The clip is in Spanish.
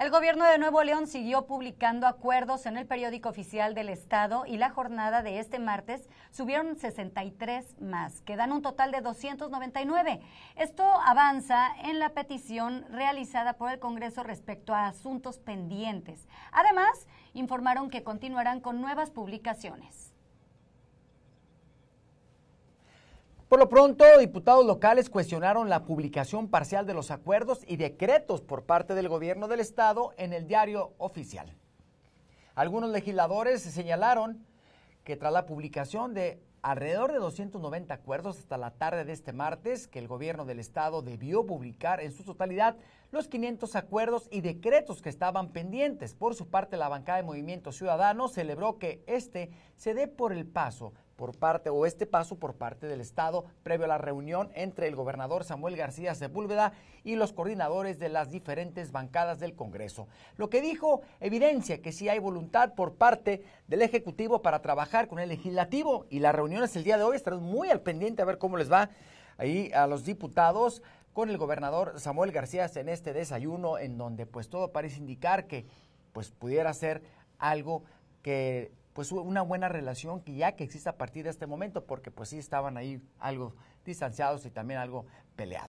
El gobierno de Nuevo León siguió publicando acuerdos en el periódico oficial del Estado y la jornada de este martes subieron 63 más, que dan un total de 299. Esto avanza en la petición realizada por el Congreso respecto a asuntos pendientes. Además, informaron que continuarán con nuevas publicaciones. Por lo pronto, diputados locales cuestionaron la publicación parcial de los acuerdos y decretos por parte del gobierno del estado en el diario oficial. Algunos legisladores señalaron que tras la publicación de alrededor de 290 acuerdos hasta la tarde de este martes, que el gobierno del estado debió publicar en su totalidad los 500 acuerdos y decretos que estaban pendientes. Por su parte, la bancada de Movimiento Ciudadano celebró que este se dé por el paso por parte o este paso por parte del Estado previo a la reunión entre el gobernador Samuel García Sepúlveda y los coordinadores de las diferentes bancadas del Congreso. Lo que dijo evidencia que sí hay voluntad por parte del Ejecutivo para trabajar con el Legislativo y las reuniones el día de hoy estarán muy al pendiente a ver cómo les va ahí a los diputados con el gobernador Samuel García en este desayuno en donde pues todo parece indicar que pues pudiera ser algo que pues una buena relación que ya que existe a partir de este momento, porque pues sí estaban ahí algo distanciados y también algo peleados.